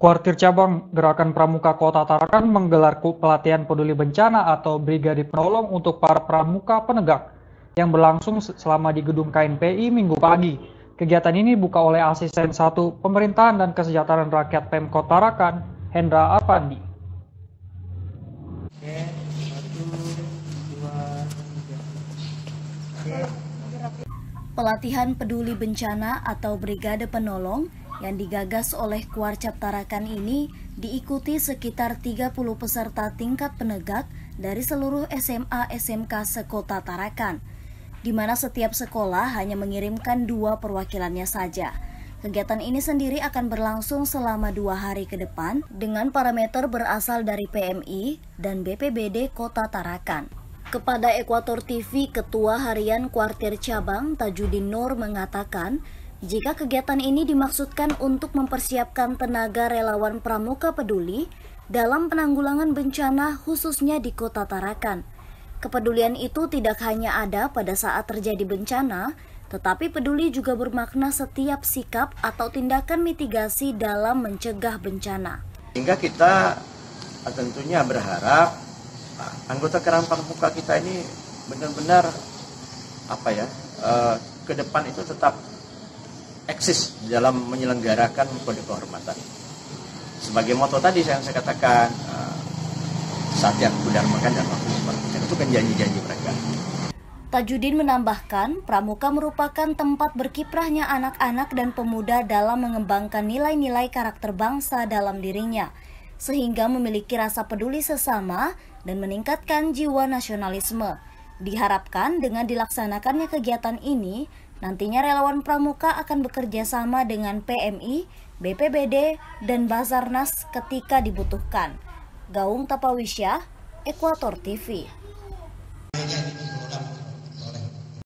Kuartir Cabang Gerakan Pramuka Kota Tarakan menggelar pelatihan peduli bencana atau brigade penolong untuk para pramuka penegak yang berlangsung selama di gedung KNPI minggu pagi. Kegiatan ini buka oleh asisten satu pemerintahan dan kesejahteraan rakyat Pemkot Tarakan, Hendra Apandi. Pelatihan peduli bencana atau brigade penolong yang digagas oleh Kuarcap Tarakan ini diikuti sekitar 30 peserta tingkat penegak dari seluruh SMA SMK sekota Tarakan, di mana setiap sekolah hanya mengirimkan dua perwakilannya saja. Kegiatan ini sendiri akan berlangsung selama dua hari ke depan dengan parameter berasal dari PMI dan BPBD Kota Tarakan. Kepada Ekuator TV, Ketua Harian Kuartir Cabang Tajudin Nur mengatakan, jika kegiatan ini dimaksudkan untuk mempersiapkan tenaga relawan pramuka peduli dalam penanggulangan bencana khususnya di Kota Tarakan. Kepedulian itu tidak hanya ada pada saat terjadi bencana, tetapi peduli juga bermakna setiap sikap atau tindakan mitigasi dalam mencegah bencana. Sehingga kita eh, tentunya berharap eh, anggota kerampang muka kita ini benar-benar apa ya, eh, ke depan itu tetap eksis dalam menyelenggarakan kode kehormatan. Sebagai moto tadi yang saya katakan uh, saat yang benar makan dan waktu makan itu kan janji-janji mereka. Tajudin menambahkan, pramuka merupakan tempat berkiprahnya anak-anak dan pemuda dalam mengembangkan nilai-nilai karakter bangsa dalam dirinya, sehingga memiliki rasa peduli sesama dan meningkatkan jiwa nasionalisme. Diharapkan dengan dilaksanakannya kegiatan ini Nantinya relawan Pramuka akan bekerja sama dengan PMI, BPBD, dan Basarnas ketika dibutuhkan. Gaung Tapawisya, Ekuator TV.